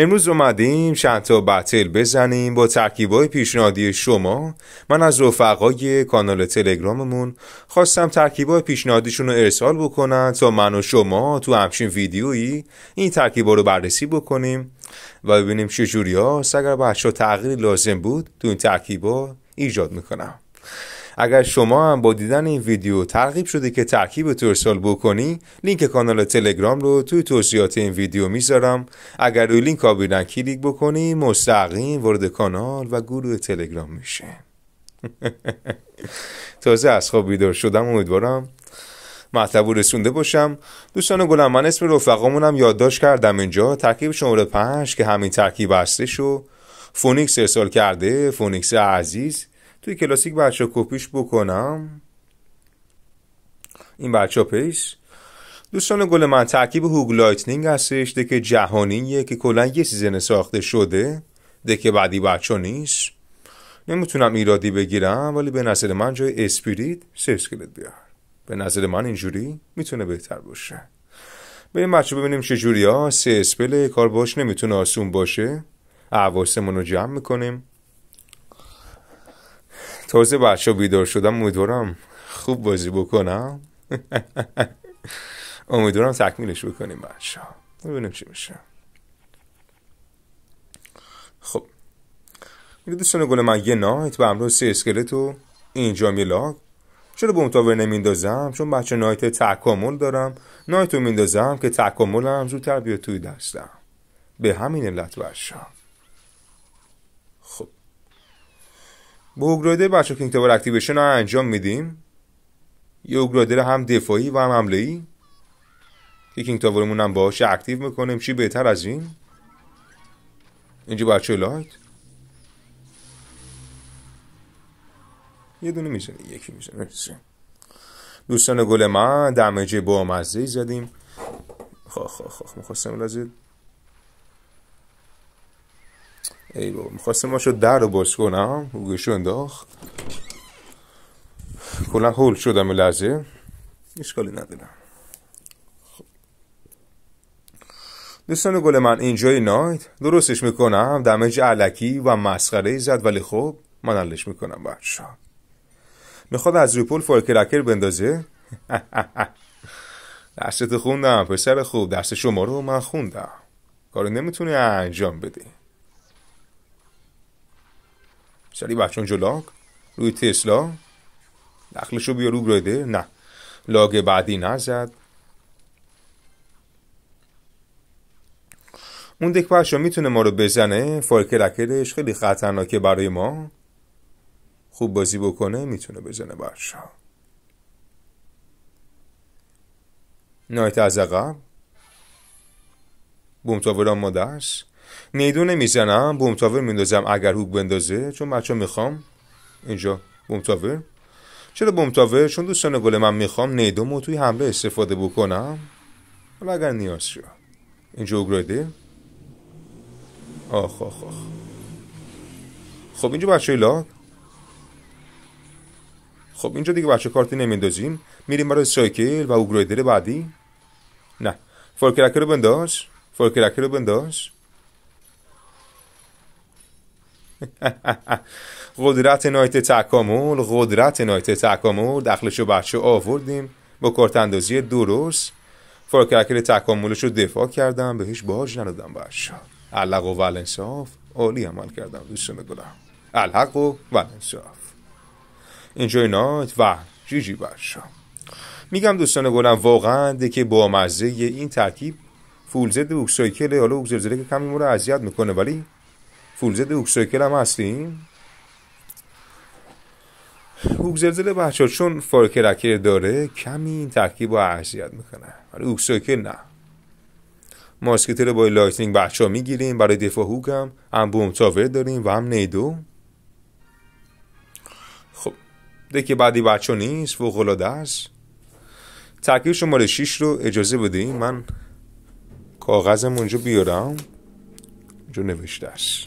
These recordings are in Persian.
امروز اومدیم چند تا بتل بزنیم با ترکیبای پیشنهادی شما من از رفقای کانال تلگراممون خواستم ترکیبای پیشنهادیشون رو ارسال بکنن تا من و شما تو همچین ویدیویی این ترکیبا رو بررسی بکنیم و ببینیم چه جوری هاست اگر بچه ها تغییر لازم بود تو این ترکیبا ایجاد میکنم اگر شما هم با دیدن این ویدیو ترغیب شده که ترکیب تورسال بکنی لینک کانال تلگرام رو توی توضیحات این ویدیو میذارم اگر روی لینک کلیک بکنی مستقیم وارد کانال و گروه تلگرام میشه تازه از خواب بیدار شدم امیدوارم مطلب رسونده باشم دوستان گلم من اسم رفقامونم یادداشت کردم اینجا ترکیب شماره پنج که همین ترکیب هستش و فونیکس ارسال کرده فونیکس عزیز توی کلاسیک بچه کپیش بکنم این بچه پیش دوستان گل من ترکیب هوگ لایتنینگ هستش دکه جهانیه که کلا یه سیزن ساخته شده که بعدی بچه نیست نمیتونم ایرادی بگیرم ولی به نظر من جای اسپیریت سیف سکلت بیار به نظر من اینجوری میتونه بهتر باشه این بچه ببینیم چه ها سه اسپل کار باش نمیتونه آسون باشه عواسمون رو جمع میکنیم تازه بچه بیدار شدم امیدوارم خوب بازی بکنم امیدوارم تکمیلش بکنیم بچه ببینیم چی میشه خب میگه دوستان گل من یه نایت به همراه سه اسکلت و اینجا میلاک چرا به اون نمیندازم چون بچه نایت تکامل دارم نایت رو میندازم که تکاملم زودتر بیاد توی دستم به همین علت بچه با اوگرادر بچه کینگ تاور اکتیویشن رو انجام میدیم یه اوگرایدر هم دفاعی و هم حمله ای که کینگ هم باشه اکتیو میکنیم چی بهتر از این اینجا بچه لایت یه دونه میزنه یکی میزنه دوستان گل من دمجه با مزه زدیم خواه خب، خواه خب، خواه خب. میخواستم لازید ای بابا ما ماشو در رو باز کنم گوشو انداخت کلا هول شدم لحظه اشکالی ندارم خب. دوستان گل من اینجای نایت درستش میکنم دمج علکی و مسخره زد ولی خب من حلش میکنم بچه میخواد از ریپول فارکرکر بندازه دستت خوندم پسر خوب دست شما رو من خوندم کارو نمیتونی انجام بدی سری بچون لاگ روی تسلا دخلشو بیا رو گرایده نه لاگ بعدی نزد اون دک میتونه ما رو بزنه فارک رکدش خیلی خطرناکه برای ما خوب بازی بکنه میتونه بزنه برشا نایت از عقب بومتاوران ما است نیدو نمیزنم بومتاور میندازم اگر هوک بندازه چون بچه میخوام اینجا بومتاور چرا بومتاور چون دوستان گل من میخوام مو توی حمله استفاده بکنم حالا اگر نیاز شد اینجا اوگرایده آخ آخ آخ خب اینجا بچه لاگ خب اینجا دیگه بچه کارتی نمیندازیم میریم برای سایکل و اوگرایدر بعدی نه فولکرکر رو بنداز رو بنداز قدرت نایت تکامل قدرت نایت تکامل دخلشو بچه آوردیم با کارتندازی درست فرکرکر تکاملش رو دفاع کردم به هیچ باج ندادم بچه علق و ولنصاف عالی عمل کردم دوستم میگونم الحق و ولنصاف نایت و جیجی جی میگم دوستان گلم واقعا که با مزه این ترکیب فول و حالا که کمی مورد اذیت میکنه ولی فولزد اوکسایکل هم هستیم زلزله بچه چون فارکرکر داره کمی ترکیب رو اذیت میکنه ولی اوکسایکل نه ماسکتر رو با لایتنینگ بچه ها میگیریم برای دفاع هوک هم هم بوم تاور داریم و هم نیدو خب دک بعدی بچه ها نیست و غلاده است ترکیب شماره 6 رو اجازه بدیم من کاغذم اونجا بیارم اونجا نوشته است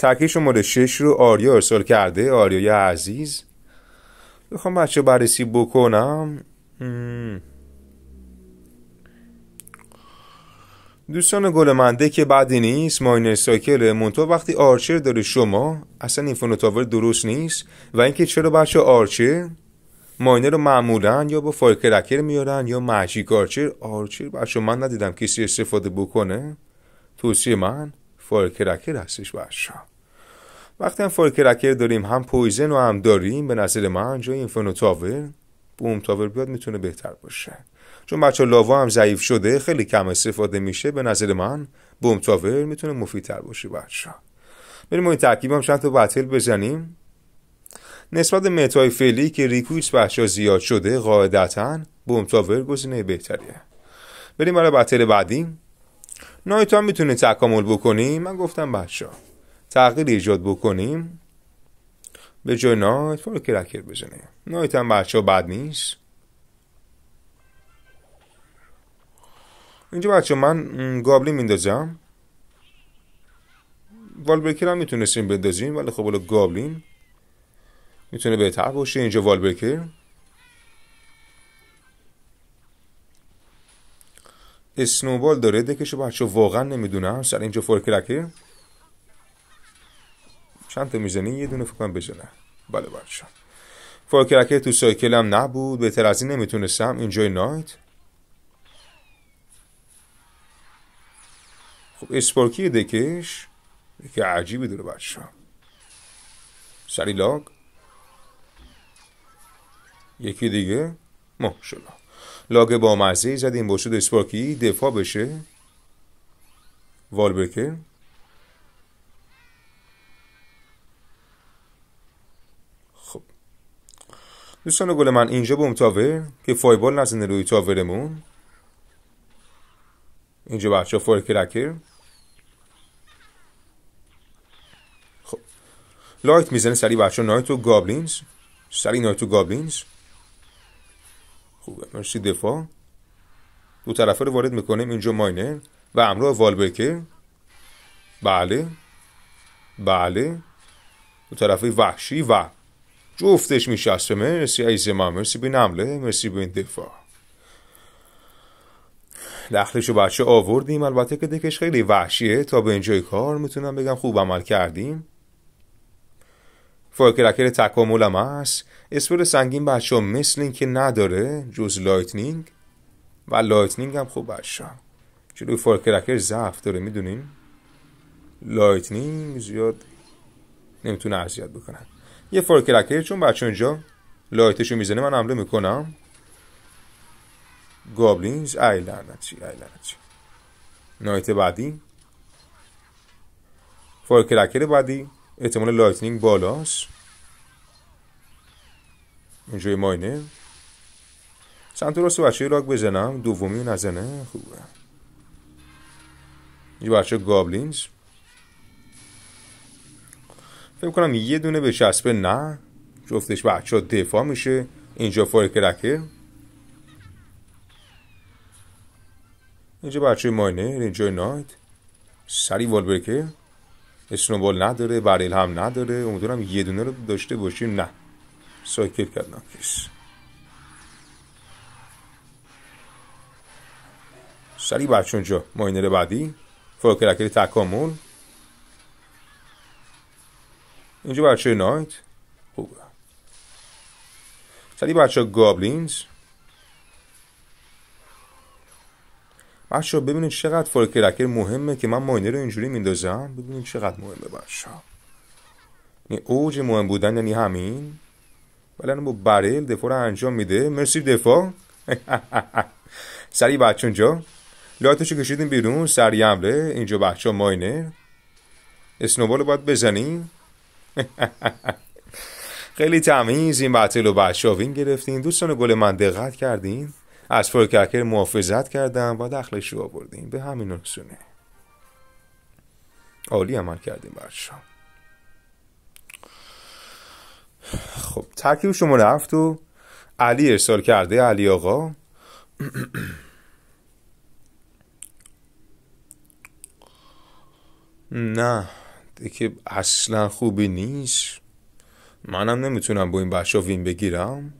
ترکیه شماره 6 رو آریا ارسال کرده آریا عزیز میخوام بچه بررسی بکنم دوستان گل منده که بدی نیست ماینر سایکل مونتو وقتی آرچر داره شما اصلا این فونوتاور درست نیست و اینکه چرا بچه آرچر ماینر رو معمولا یا با فایکرکر میارن یا مجیک آرچر آرچر بچه من ندیدم کسی استفاده بکنه توصیه من فورکرکر هستش بچه وقتی هم فورکرکر داریم هم پویزن و هم داریم به نظر من جای این تاور بوم تاور بیاد میتونه بهتر باشه چون بچه لاوا هم ضعیف شده خیلی کم استفاده میشه به نظر من بوم تاور میتونه مفیدتر باشه بچه بریم این ترکیب هم چند تا بتل بزنیم نسبت متای فعلی که ریکویس بچه زیاد شده قاعدتا بوم تاور گزینه بهتریه بریم برای بتل بعدی هم میتونه تکامل بکنیم، من گفتم بچه تغییر ایجاد بکنیم به جای نایت که کرکر بزنیم نایت هم بچه ها بد نیست اینجا بچه من گابلی میندازم والبرکر هم میتونستیم بندازیم ولی خب حالا گابلین میتونه بهتر باشه اینجا والبرکر اسنوبال داره دکشو بچه واقعا نمیدونم سر اینجا فارکرکه چند تا میزنی یه دونه فکرم بزنه بله بچه فارکرکه تو سایکلم نبود بهتر از این نمیتونستم اینجای نایت خب اسپارکی دکش که عجیبی داره بچه سری لاگ یکی دیگه ماشالا لاگ با مزه زدیم با شد اسپاکی دفاع بشه والبکر خب دوستان گل من اینجا بوم تاور که فایبال نزنه روی تاورمون اینجا بچه فور کرکر خب لایت میزنه سری بچه نایت و گابلینز سری نایت و گابلینز خوبه مرسی دفاع دو طرفه رو وارد میکنیم اینجا ماینه و همراه والبکه بله بله دو طرفه وحشی و جفتش میشسته مرسی ایزه من مرسی به نمله مرسی به این دفاع دخلش بچه آوردیم البته که دکش خیلی وحشیه تا به اینجای کار میتونم بگم خوب عمل کردیم تکامل تکاملم هست اسپور سنگین بچه ها مثل که نداره جز لایتنینگ و لایتنینگ هم خوب بچه ها جلوی فاکرکر ضعف داره میدونیم لایتنینگ زیاد نمیتونه اذیت بکنن یه فورکرکر چون بچه اینجا لایتشو میزنه من حمله میکنم گابلینز ای لعنتی ای بعدی بعدی احتمال لایتنینگ بالاست اینجای ماینه سمت راست بچه راک بزنم دومی نزنه خوبه یه بچه گابلینز فکر کنم یه دونه به چسبه نه جفتش بچه ها دفاع میشه اینجا فای کرکه اینجا بچه ماینه اینجا نایت سری والبرکه اسنوبال نداره بریل هم نداره امیدوارم یه دونه رو داشته باشیم نه سایکل کرد کیس سری بچه اونجا ماینر بعدی فاکرکر تکامون اینجا بچه نایت خوبه سری بچه گابلینز بچه ببینید چقدر کرکر مهمه که من ماینر رو اینجوری میندازم ببینید چقدر مهمه بچه یعنی اوج مهم بودن یعنی همین ولی با برل دفاع رو انجام میده مرسی دفاع سری بچه اونجا لاتشو کشیدیم بیرون سری حمله اینجا بچه ماینر اسنوبال رو باید بزنیم خیلی تمیز این بطل و بچه گرفتین دوستان گل من دقت کردین از فولکرکر محافظت کردم و دخلش رو آوردیم به همین سونه. عالی عمل کردیم برشا خب ترکیب شما رفت و علی ارسال کرده علی آقا نه دیگه اصلا خوبی نیست منم نمیتونم با این بچه وین بگیرم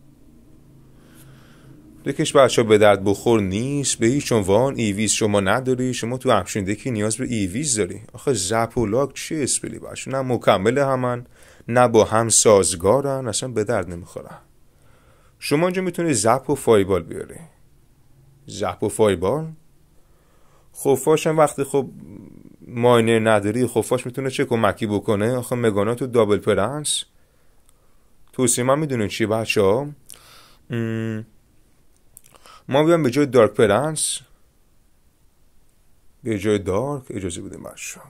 دکش بچه به درد بخور نیست به هیچ عنوان ایویز شما نداری شما تو همچین دکی نیاز به ایویز داری آخه لاک چه اسپلی بچه نه مکمل همن نه با هم سازگارن اصلا به درد نمیخورن شما اینجا میتونی زپ و فایبال بیاری زپ و فایبال خفاش خب هم وقتی خب ماینر نداری خفاش خب میتونه چه کمکی بکنه آخه مگانا تو دابل پرنس توصیه من میدونین چی بچه ها ما بیایم به جای دارک پرنس به جای دارک اجازه بودیم برشون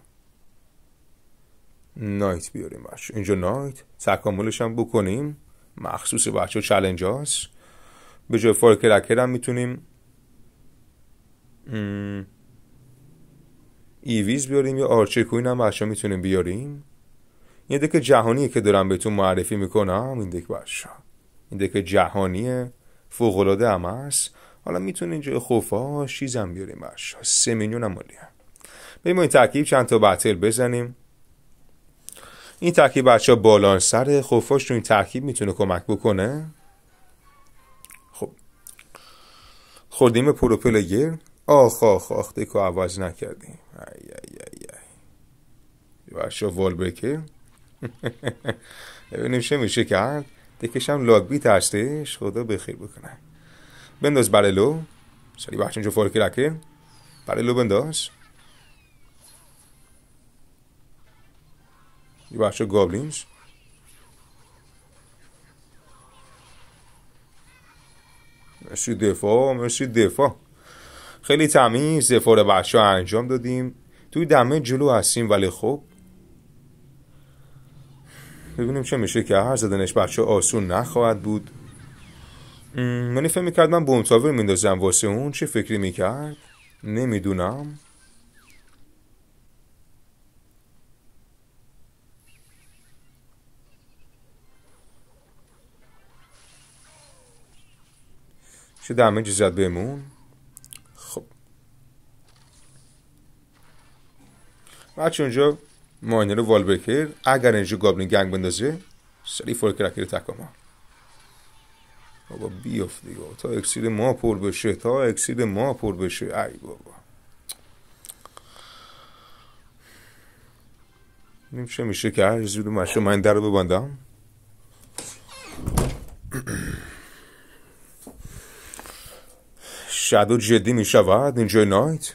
نایت بیاریم برش اینجا نایت تکاملش هم بکنیم مخصوص بچه چلنج هاست به جای فارک هم میتونیم ایویز e بیاریم یا آرچر کوین هم بچه میتونیم بیاریم این دک جهانیه که دارم بهتون معرفی میکنم این دک بچه این دک جهانیه فوقلاده هم هست حالا میتونین جای خوفه ها شیزم بیاریم برش سه میلیون هم مالی هم بریم این ترکیب چند تا بتل بزنیم این ترکیب بچه ها بالان سر خوفاش این ترکیب میتونه کمک بکنه خب خوردیم پروپلگر آخ آخ آخ دکو عوض نکردیم ای ای ای ای بچه وال ببینیم چه میشه کرد دکش هم لاگ بیت هستش خدا بخیر بکنه بنداز برلو سری باشن جو فورکی رکه برلو بنداز aqui. Para گابلینز مرسی دفاع مرسی دفاع خیلی تمیز دفاع رو بچه ها انجام دادیم توی دمه جلو هستیم ولی خب ببینیم چه میشه که هر زدنش بچه آسون نخواهد بود یعنی فکر میکرد من بومتاور میندازم واسه اون چه فکری میکرد نمیدونم چه دمیج زد بهمون خب بچه اونجا ماینر والبکر اگر اینجا گابلین گنگ بندازه سری فورکرکر رو بابا بیافت دیگه تا اکسیر ما پر بشه تا اکسیر ما پر بشه ای بابا نیم میشه که هر زیر مشه من در ببندم شادو جدی میشود اینجای نایت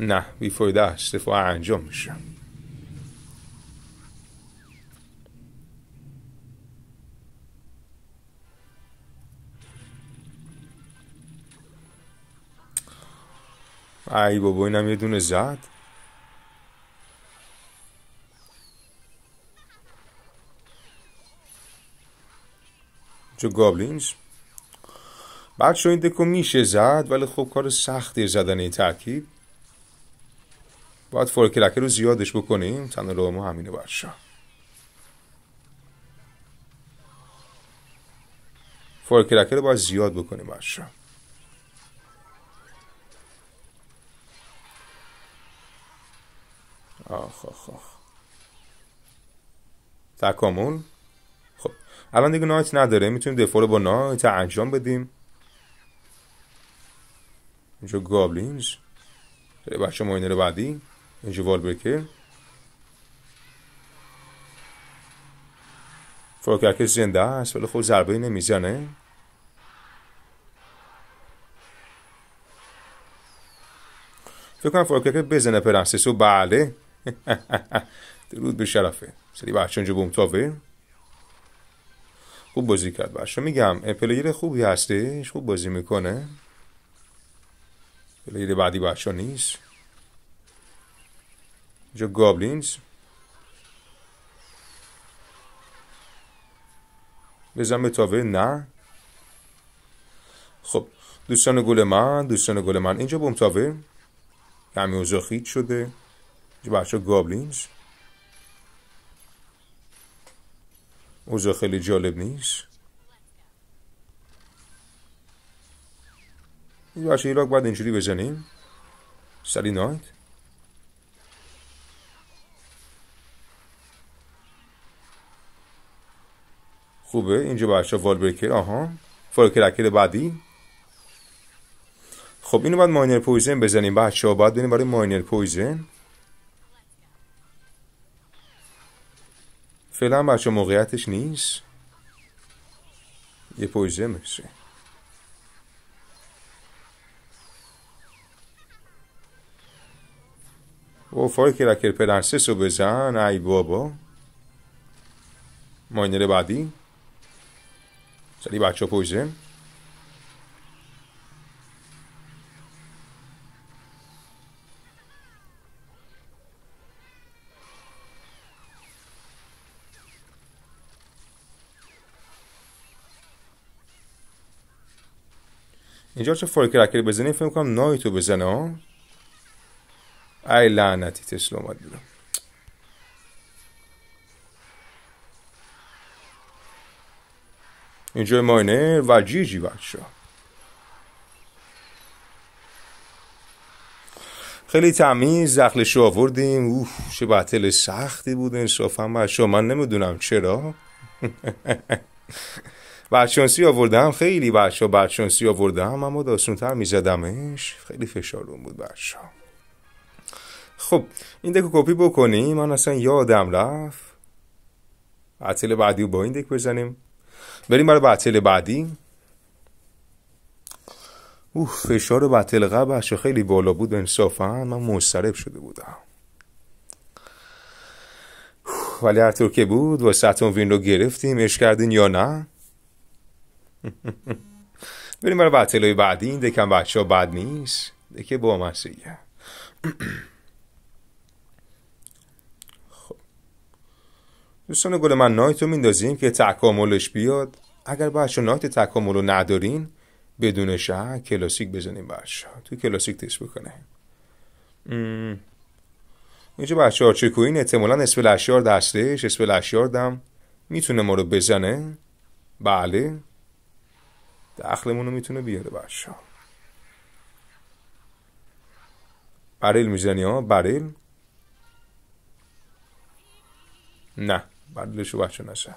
نه بیفایده است دفاع انجام میشه ای بابا اینم یه دونه زد چه گابلینز شو این دکو میشه زد ولی خب کار سختی زدن این ترکیب باید فورکلکه رو زیادش بکنیم تن رو ما همینه برشا فورکلکه رو باید زیاد بکنیم برشا آخ آخ آخ تکامل خب الان دیگه نایت نداره میتونیم دفاع رو با نایت انجام بدیم اینجا گابلینز بچه رو بعدی اینجا والبکر که زنده است ولی خب ضربه نمیزنه فکر کنم که بزنه پرنسس و بله درود به شرفه سری اینجا جو بومتاوه خوب بازی کرد برشا میگم پلیر خوبی هستش خوب بازی میکنه پلیر بعدی بخشا نیست اینجا گابلینز بزن به تاوه نه خب دوستان گل من دوستان گل من اینجا بومتاوه همین یعنی اوزا شده بچه گابلینز اوضاع خیلی جالب نیست این بچه ایلاک باید اینجوری بزنیم سری نایت خوبه اینجا بچه والبرکر آها فالکرکر بعدی خب اینو باید ماینر پویزن بزنیم بچه ها باید بینیم برای ماینر پویزن فعلا بچه موقعیتش نیست یه پویزه میشه و فای کرکر پرنسس رو بزن ای بابا ماینر بعدی سری بچه پویزه اینجا چه فول کرکر فکر کنم نای تو بزنه ای لعنتی تسلا اومد بیرون اینجا ماینر و جی جی خیلی تمیز زخل شو آوردیم اوه چه بطل سختی بود انصافا شما من نمیدونم چرا برشانسی آوردم خیلی و برشانسی آوردم اما می زدمش خیلی فشارون بود بچه خب این دکو کپی بکنیم من اصلا یادم رفت بطل بعدی رو با این دک بزنیم بریم برای بطل بعدی اوه فشار بطل قبلش خیلی بالا بود انصافا من مسترب شده بودم ولی هر که بود واسه وین رو گرفتیم اش کردین یا نه بریم برای بطلای بعدی این دکم بچه ها بد نیست دکه با مسیحه خب دوستان گل من نایت رو میندازیم که تکاملش بیاد اگر بچه نایت تکامل رو ندارین بدون شهر کلاسیک بزنیم بچه توی کلاسیک تست بکنه اینجا بچه ها چکوین احتمالا اسم اشیار دستش اسم اشیار دم میتونه ما رو بزنه بله عقلمون رو میتونه بیاره برشا بریل میزنی ها بریل نه بریلشو بچه نشه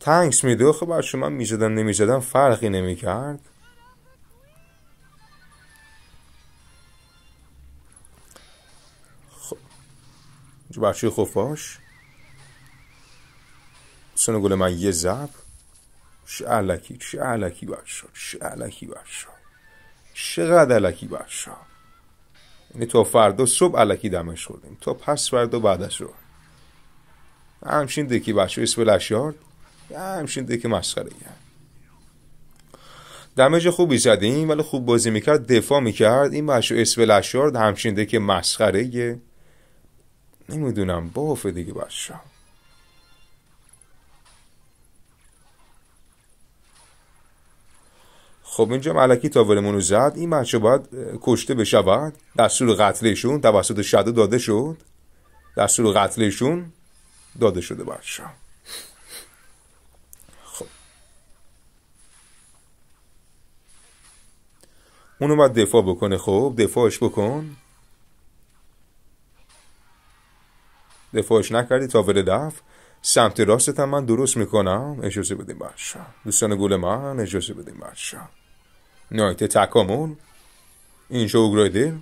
تنگس میده خب, خب بچه من میزدم نمیزدم فرقی نمیکرد خب بچه خفاش سنگوله من یه زب چه علکی چه علکی بچه چه علکی بچه چقدر علکی بچه یعنی تا فردا صبح علکی دمش خوردیم تا پس فردا بعدش رو همچین دکی بچه اسم لشیارد همشین دکی مسخره یه. دمج خوبی زدیم ولی خوب بازی میکرد دفاع میکرد این بچه اسم لشیارد همشین دکی مسخره نمیدونم باف دیگه بچه خب اینجا ملکی تا ولمون زد این بچه باید کشته بشود دستور قتلشون توسط شده داده شد دستور قتلشون داده شده بچه خب اونو باید دفاع بکنه خب دفاعش بکن دفاعش نکردی تا ول سمت راستم من درست میکنم اجازه بدیم بچه دوستان گل من اجازه بدیم بچه Noite تکامل اینجا اوگرایده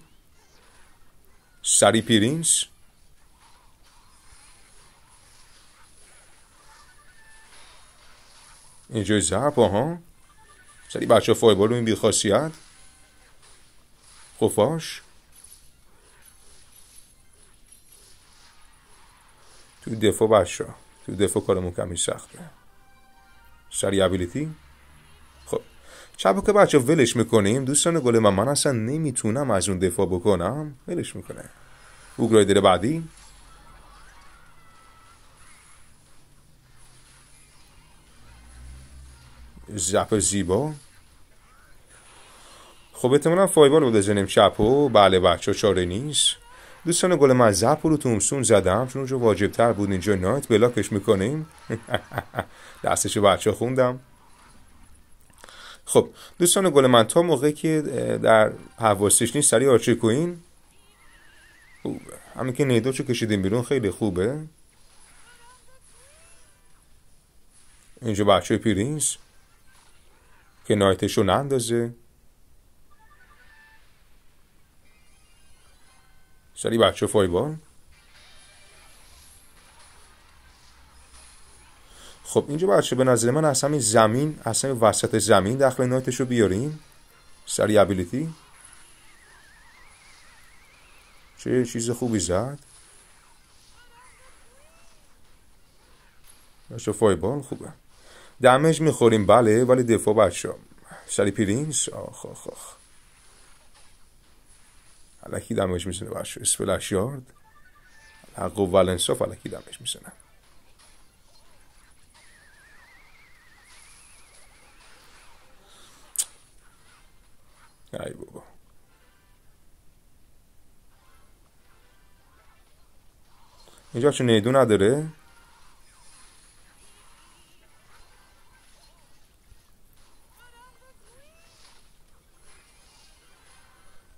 سری پیرینس اینجا زب ها سری بچه فایبال این بیخاصیت خفاش تو دفاع بچه تو دفاع کارمون کمی سخته سری ابیلیتی شب که بچه ولش میکنیم دوستان گل من من اصلا نمیتونم از اون دفاع بکنم ولش میکنه اوگرایدر بعدی زپ زیبا خب احتمالا فایبال رو بزنیم چپ و بله بچه چاره نیست دوستان گل من زپ رو تومسون زدم چون اونجا واجب تر بود اینجا نایت بلاکش میکنیم دستش بچه خوندم خب دوستان گل من تا موقعی که در حواسش نیست سریع آرچی کوین همین که نیدو چو کشیدیم بیرون خیلی خوبه اینجا بچه پیرینز که نایتش رو نندازه سریع بچه فایبال خب اینجا بچه به نظر من از همین زمین از همین وسط زمین داخل نایتش رو بیاریم سری ابیلیتی چه چیز خوبی زد بچه بال خوبه دمج میخوریم بله ولی دفاع بچه سری پیرینس آخ آخ آخ علکی دمج میزنه بچه اسپلش یارد حق و ولنسا فلکی دمج میزنه ای بابا اینجا چون نیدو نداره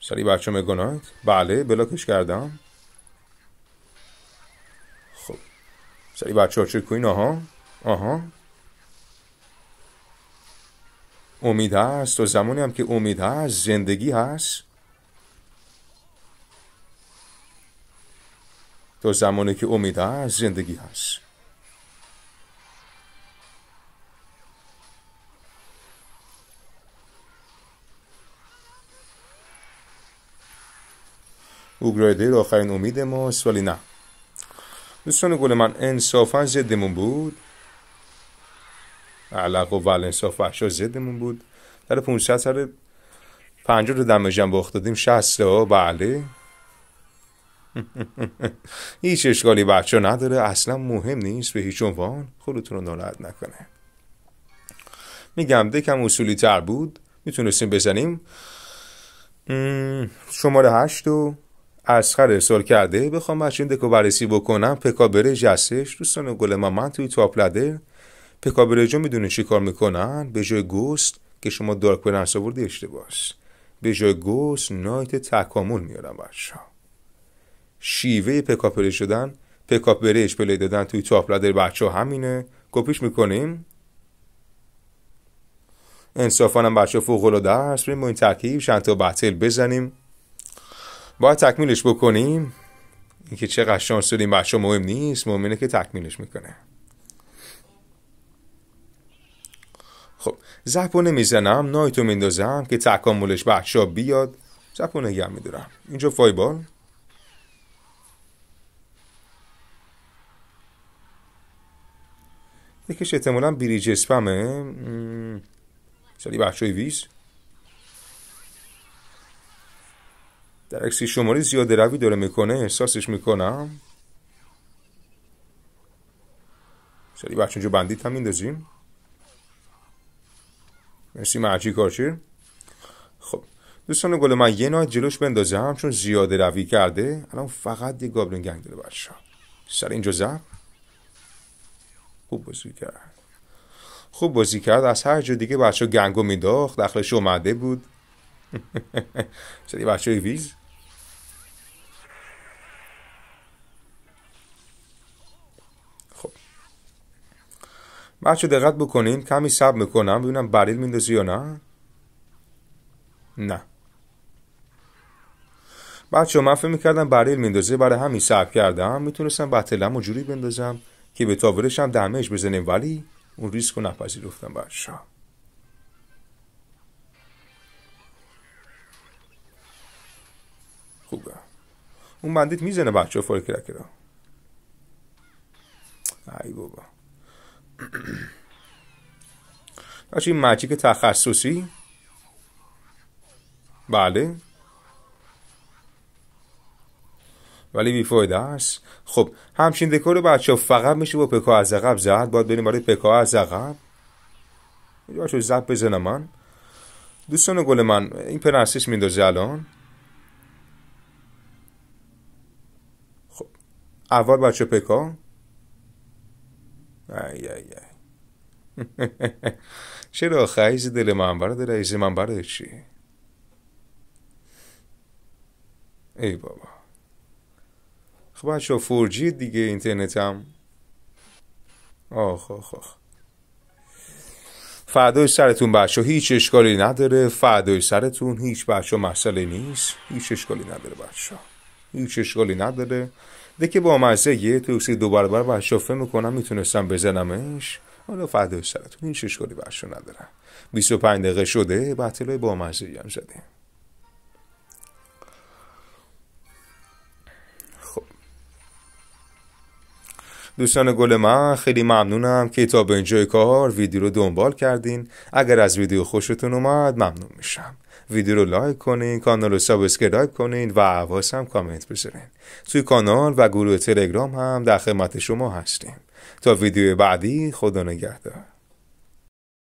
سری بچه مگونات بله بلاکش کردم خب سری بچه ها چه کوین آها آها امید هست تا زمانی هم که امید هست زندگی هست تا زمانی که امید هست زندگی هست اوگرای آخرین امید ماست ولی نه دوستان گل من انصافا ضدمون بود علق و ولنسا و زدمون بود در 500 سر 50 رو دمجم باخت دادیم 60 ها بله هیچ اشکالی بچه نداره اصلا مهم نیست به هیچ عنوان خودتون رو ناراحت نکنه میگم دکم اصولی تر بود میتونستیم بزنیم شماره هشت و اسخر ارسال کرده بخوام از این دکو بررسی بکنم پکا بره جسش دوستان گل من, من توی تاپ پیکابرجا میدونه چی کار میکنن به جای گوست که شما دارک برنس آوردی اشتباه به جای گوست نایت تکامل میارن بچه شیوه پکاپره شدن پکاپ برش پلی دادن توی تاپ لدر بچه همینه کپیش میکنیم انصافا هم بچه فوق العاده است بریم با این ترکیب چند تا بتل بزنیم باید تکمیلش بکنیم اینکه چقدر شانس داریم بچه مهم نیست مهمه که تکمیلش میکنه خب زپو نمیزنم نایتو میندازم که تکاملش بچا بیاد زپو نگه میدارم اینجا فایبال یکیش احتمالا بریج اسپمه سالی های ویز در اکسی شماره زیاده روی داره میکنه احساسش میکنم سالی بچه اونجا بندیت هم میندازیم مرسی مرجی کارچیر خب دوستان گل من یه نایت جلوش بندازه چون زیاده روی کرده الان فقط یه گابلین گنگ داره بچه سر اینجا زب خوب بازی کرد خوب بازی کرد از هر جا دیگه بچه گنگو میداخت داخلش اومده بود سری بچه ویز بچه دقت بکنین کمی سب میکنم ببینم بریل میندازی یا نه نه بچه من فکر میکردم بریل میندازه برای همین سب کردم میتونستم بطلم و جوری بندازم که به تاورش هم دمش بزنیم ولی اون ریسک رو نپذیرفتم بچه خوبه اون بندیت میزنه بچه فارکرکرا ای بابا این مجیک تخصصی بله ولی بیفایده است خب همچین دکور بچه فقط میشه با پکا از عقب زد باید بریم برای پکا از عقب بچه زد بزنم من دوستان گل من این پرنسیس میندازه الان خب اول بچه پکا چرا خیز دل منبر دل من منبر چی؟ ای بابا خب بچه فورجی دیگه اینترنت هم آخ آخ آخ فردای سرتون بچه هیچ اشکالی نداره فردای سرتون هیچ بچه مسئله نیست هیچ اشکالی نداره بچه هیچ اشکالی نداره ده که با مزه یه توکسی دو برابر بر شفه میکنم میتونستم بزنمش حالا فردای سرتون این کاری برشو ندارم 25 دقیقه شده بطلای با مزه هم خب دوستان گل من خیلی ممنونم که تا به اینجای کار ویدیو رو دنبال کردین اگر از ویدیو خوشتون اومد ممنون میشم ویدیو رو لایک کنین کانال رو سابسکرایب کنین و عواز هم کامنت بذارین توی کانال و گروه تلگرام هم در خدمت شما هستیم تا ویدیو بعدی خدا نگهدار